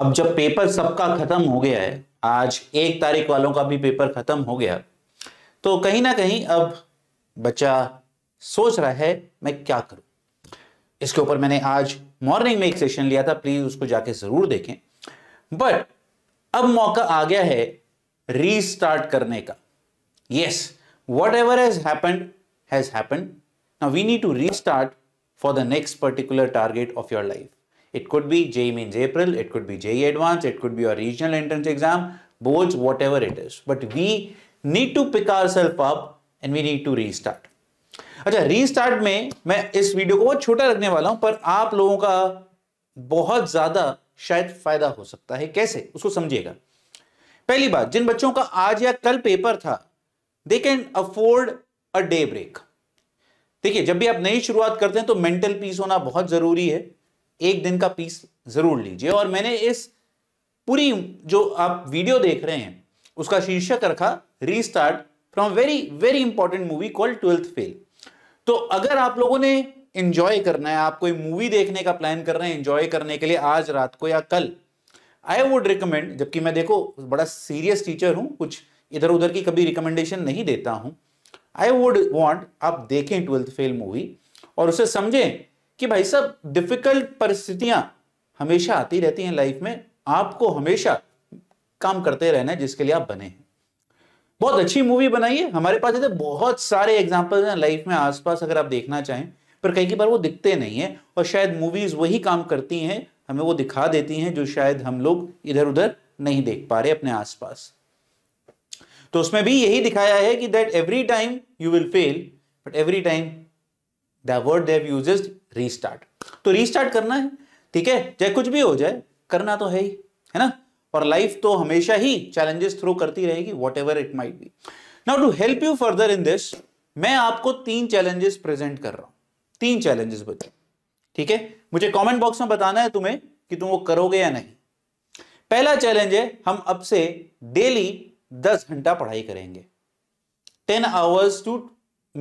अब जब पेपर सबका खत्म हो गया है आज एक तारीख वालों का भी पेपर खत्म हो गया तो कहीं ना कहीं अब बच्चा सोच रहा है मैं क्या करूं इसके ऊपर मैंने आज मॉर्निंग में एक सेशन लिया था प्लीज उसको जाके जरूर देखें बट अब मौका आ गया है रीस्टार्ट करने का yes whatever has happened has happened now we need to restart for the next particular target of your life It could be J means April, it could be J Advanced, it could be your regional entrance exam, boards, whatever it is. But we need to pick ourselves up and we need to restart. अच्छा restart में मैं इस video को बहुत छोटा रखने वाला हूं पर आप लोगों का बहुत ज्यादा शायद फायदा हो सकता है कैसे उसको समझिएगा पहली बात जिन बच्चों का आज या कल पेपर था they can afford a day break देखिए जब भी आप नई शुरुआत करते हैं तो मेंटल पीस होना बहुत जरूरी है एक दिन का पीस ज़रूर लीजिए और मैंने इस पूरी जो आप वीडियो देख रहे हैं उसका शीर्षक रखा restart from very very important movie call twelfth fail तो अगर आप लोगों ने इंजॉय करना है आप कोई मूवी देखने का प्लान कर रहे हैं इंजॉय करने के लिए आज रात को या कल आई वुड रिकमेंड जबकि मैं देखो बड़ा सीरियस टीचर हूं कुछ इधर उधर की कभी रिकमेंडेशन नहीं देता हूं आई वुड वॉन्ट आप देखें ट्वेल्थ फेल मूवी और उसे समझें कि भाई साहब डिफिकल्ट परिस्थितियां हमेशा आती रहती हैं लाइफ में आपको हमेशा काम करते रहना है जिसके लिए आप बने हैं बहुत अच्छी मूवी बनाई है हमारे पास ऐसे बहुत सारे एग्जाम्पल हैं लाइफ में आसपास अगर आप देखना चाहें पर कई कई बार वो दिखते नहीं है और शायद मूवीज वही काम करती हैं हमें वो दिखा देती हैं जो शायद हम लोग इधर उधर नहीं देख पा रहे अपने आसपास तो उसमें भी यही दिखाया है कि that every time you will fail but every time the word they use restart तो रीस्टार्ट करना है ठीक है चाहे कुछ भी हो जाए करना तो है ही है ना और लाइफ तो हमेशा ही चैलेंजेस थ्रो करती रहेगी whatever it might be now to help you further in this मैं आपको तीन चैलेंजेस प्रेजेंट कर रहा हूं तीन चैलेंजेस बच्चों ठीक है मुझे कमेंट बॉक्स में बताना है तुम्हें कि तुम वो करोगे या नहीं पहला चैलेंज है हम अब से डेली दस घंटा पढ़ाई करेंगे टेन आवर्स टू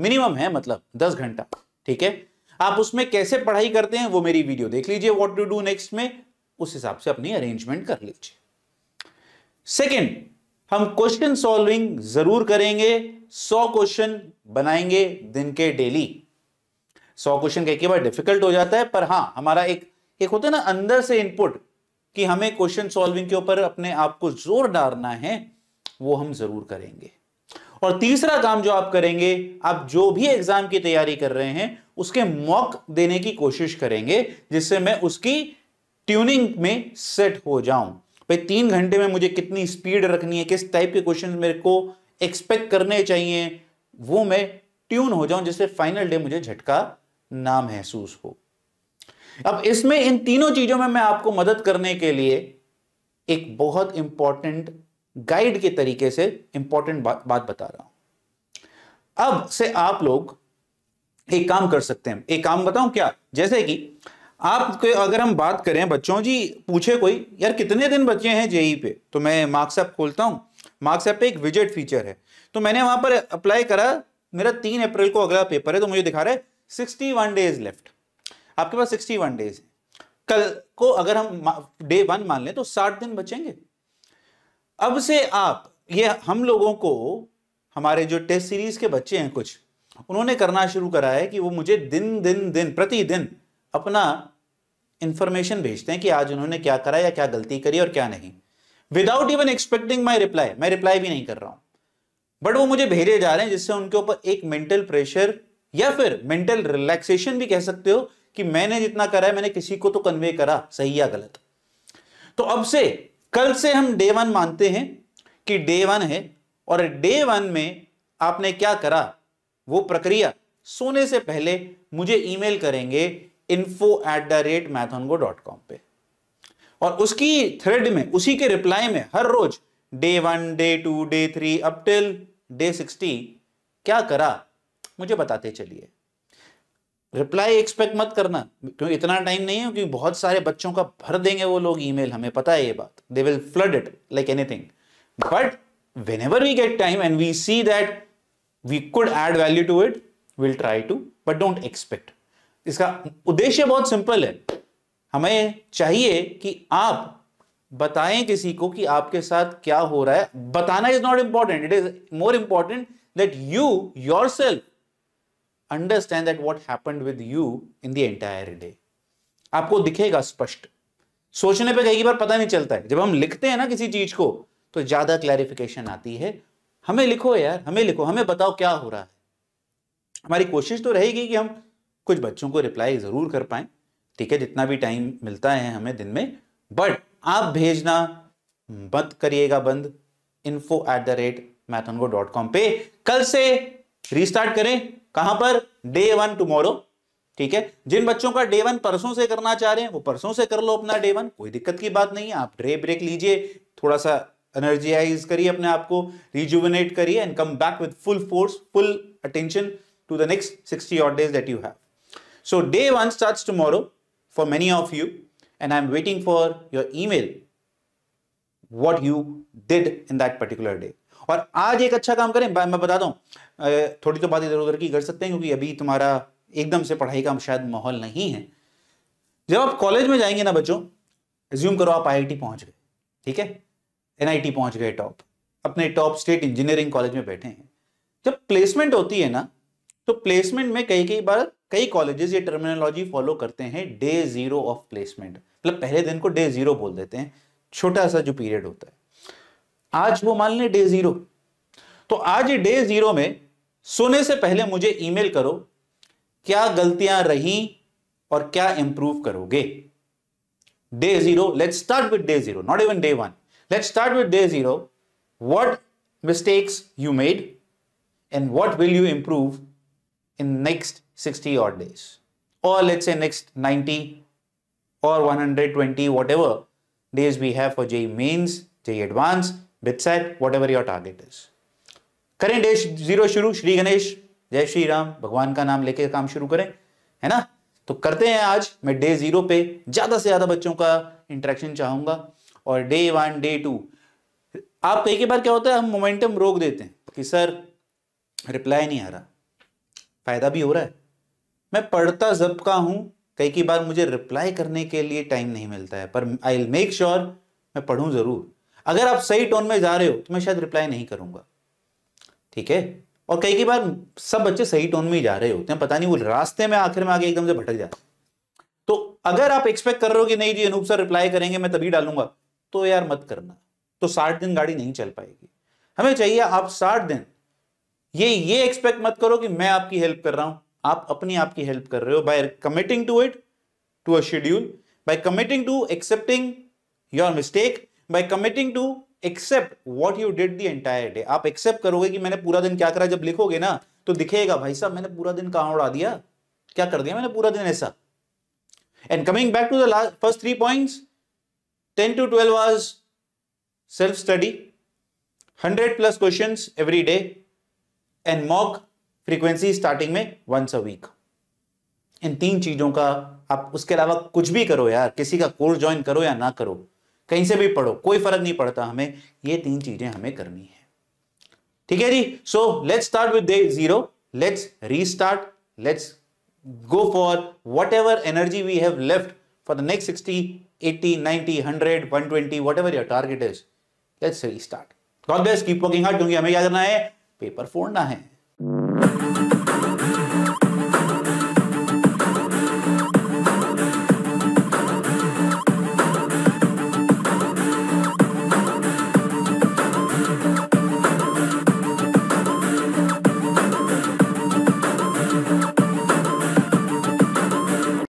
मिनिमम है मतलब दस घंटा ठीक है आप उसमें कैसे पढ़ाई करते हैं वो मेरी वीडियो देख लीजिए व्हाट टू डू नेक्स्ट में उस हिसाब से अपनी अरेंजमेंट कर लीजिए सेकेंड हम क्वेश्चन सॉल्विंग जरूर करेंगे सौ क्वेश्चन बनाएंगे दिन के डेली सौ क्वेश्चन कई कई बार डिफिकल्ट हो जाता है पर हां हमारा एक एक होता है ना अंदर से इनपुट कि हमें क्वेश्चन सॉल्विंग के ऊपर अपने आप को जोर डालना है वो हम जरूर करेंगे और तीसरा काम जो आप करेंगे आप जो भी एग्जाम की तैयारी कर रहे हैं उसके मॉक देने की कोशिश करेंगे जिससे मैं उसकी ट्यूनिंग में सेट हो जाऊं भाई तीन घंटे में मुझे कितनी स्पीड रखनी है किस टाइप के क्वेश्चन मेरे को एक्सपेक्ट करने चाहिए वो मैं ट्यून हो जाऊं जिससे फाइनल डे मुझे झटका ना महसूस हो अब इसमें इन तीनों चीजों में मैं आपको मदद करने के लिए एक बहुत इंपॉर्टेंट गाइड के तरीके से इंपॉर्टेंट बा, बात बता रहा हूं अब से आप लोग एक काम कर सकते हैं एक काम बताऊं क्या जैसे कि आप अगर हम बात करें बच्चों जी पूछे कोई यार कितने दिन बचे हैं जेई पे तो मैं मार्क्स ऐप खोलता हूं मार्क्स ऐप पे एक विजिट फीचर है तो मैंने वहां पर अप्लाई करा मेरा तीन अप्रैल को अगला पेपर है तो मुझे दिखा रहा है सिक्सटी वन डेज लेफ्ट आपके पास सिक्सटी वन डेज कल को अगर हम डे वन मान लें तो साठ दिन बचेंगे अब से आप ये हम लोगों को हमारे जो टेस्ट सीरीज के बच्चे हैं कुछ उन्होंने करना शुरू करा है कि वो मुझे दिन दिन दिन प्रतिदिन अपना इंफॉर्मेशन भेजते हैं कि आज उन्होंने क्या करा या क्या गलती करी और क्या नहीं without even expecting my reply मैं रिप्लाई भी नहीं कर रहा हूं बट वो मुझे भेजे जा रहे हैं जिससे उनके ऊपर एक मेंटल प्रेशर या फिर मेंटल रिलैक्सेशन भी कह सकते हो कि मैंने जितना करा है मैंने किसी को तो कन्वे करा सही या गलत तो अब से कल से हम डे वन मानते हैं कि डे वन है और डे वन में आपने क्या करा वो प्रक्रिया सोने से पहले मुझे ईमेल करेंगे info at the rate MathonGo dot com पर और उसकी थ्रेड में उसी के रिप्लाई में हर रोज day one day two day three up till day sixty क्या करा मुझे बताते चलिए रिप्लाई एक्सपेक्ट मत करना क्योंकि इतना टाइम नहीं है क्योंकि बहुत सारे बच्चों का भर देंगे वो लोग ईमेल हमें पता है ये बात they will flood it like anything but whenever we get time and we see that we could add value to it will try to but don't expect इसका उद्देश्य बहुत सिंपल है हमें चाहिए कि आप बताएं किसी को कि आपके साथ क्या हो रहा है बताना is not important it is more important that you yourself understand that what happened with you in the entire day आपको दिखेगा स्पष्ट सोचने पे कई बार पता नहीं चलता है जब हम लिखते हैं ना किसी चीज को तो ज्यादा क्लैरिफिकेशन आती है हमें लिखो यार हमें लिखो हमें बताओ क्या हो रहा है हमारी कोशिश तो रहेगी कि हम कुछ बच्चों को रिप्लाई ज़रूर कर पाए ठीक है जितना भी टाइम मिलता है हमें दिन में बट आप भेजना मत करिएगा बंद info at the rate MathonGo dot com पे कल से रिस्टार्ट करें कहां पर डे वन टुमोरो ठीक है जिन बच्चों का डे वन परसों से करना चाह रहे हैं वो परसों से कर लो अपना डे वन कोई दिक्कत की बात नहीं है आप ड्रे ब्रेक लीजिए थोड़ा सा एनर्जीज करिए अपने आप को रिजुविनेट करिए and come back with full force full attention to the next sixty odd days that you have so day one start tomorrow for many of you and I am waiting for your email what you did in that particular day और आज एक अच्छा काम करें मैं बता दूं थोड़ी तो बात इधर उधर की कर सकते हैं क्योंकि अभी तुम्हारा एकदम से पढ़ाई का शायद माहौल नहीं है जब आप कॉलेज में जाएंगे ना बच्चों रिज्यूम करो आप आई पहुंच गए ठीक है एन पहुंच गए टॉप अपने टॉप स्टेट इंजीनियरिंग कॉलेज में बैठे हैं जब प्लेसमेंट होती है ना तो प्लेसमेंट में कई कई बार कई कॉलेजेस ये टर्मिनोलॉजी फॉलो करते हैं डे जीरो ऑफ प्लेसमेंट मतलब पहले दिन को डे जीरो बोल देते हैं छोटा सा जो पीरियड होता है आज वो मान लें डे जीरो तो आज डे जीरो में सोने से पहले मुझे ईमेल करो क्या गलतियां रही और क्या इंप्रूव करोगे day zero let start with day zero not even day one let start with day zero what mistakes you made and what will you improve in next sixty और days or let's say next 90 or 120 whatever days we have for JEE mains JEE advance BITSAT whatever your target is करें day zero शुरू श्री गणेश जय श्री राम भगवान का नाम लेके काम शुरू करें है ना तो करते हैं आज मैं डे जीरो पे ज्यादा से ज्यादा बच्चों का इंट्रैक्शन चाहूंगा और डे वन डे टू आप कई कई बार क्या होता है हम मोमेंटम रोक देते हैं कि सर रिप्लाई नहीं आ रहा फायदा भी हो रहा है मैं पढ़ता जब का हूं कई कई बार मुझे रिप्लाई करने के लिए टाइम नहीं मिलता है पर आई मेक श्योर मैं पढ़ूं जरूर अगर आप सही टोन में जा रहे हो तो मैं शायद रिप्लाई नहीं करूंगा ठीक है और कई कई बार सब बच्चे सही टोन में ही जा रहे होते हैं पता नहीं वो रास्ते में आखिर में आगे एकदम से भटक जाते तो अगर आप एक्सपेक्ट कर रहे हो कि नहीं जी अनूप सर रिप्लाई करेंगे मैं तभी डालूंगा तो यार मत करना तो साठ दिन गाड़ी नहीं चल पाएगी हमें चाहिए आप साठ दिन ये ये एक्सपेक्ट मत करो कि मैं आपकी हेल्प कर रहा हूं आप अपनी आपकी हेल्प कर रहे हो by committing to it to a schedule by committing to accepting your mistake by committing to accept what you did the entire day आप एक्सेप्ट करोगे कि मैंने पूरा दिन क्या करा जब लिखोगे ना तो दिखेगा भाई साहब मैंने पूरा दिन कहाँ उड़ा दिया क्या कर दिया मैंने पूरा दिन ऐसा and coming back to the last first three point ten to twelve hours self study hundred plus question every day and mock frequency starting में वंस अ वीक इन तीन चीजों का आप उसके अलावा कुछ भी करो यार किसी का कोर्स ज्वाइन करो या ना करो कहीं से भी पढ़ो कोई फर्क नहीं पड़ता हमें ये तीन चीजें हमें करनी है ठीक है जी so let's start with zero let's restart let's go for whatever energy we have left for the next sixty eighty ninety hundred one twenty whatever your target is let's restart God बेस्ट keep working hard क्योंकि हमें क्या करना है paper फोड़ना है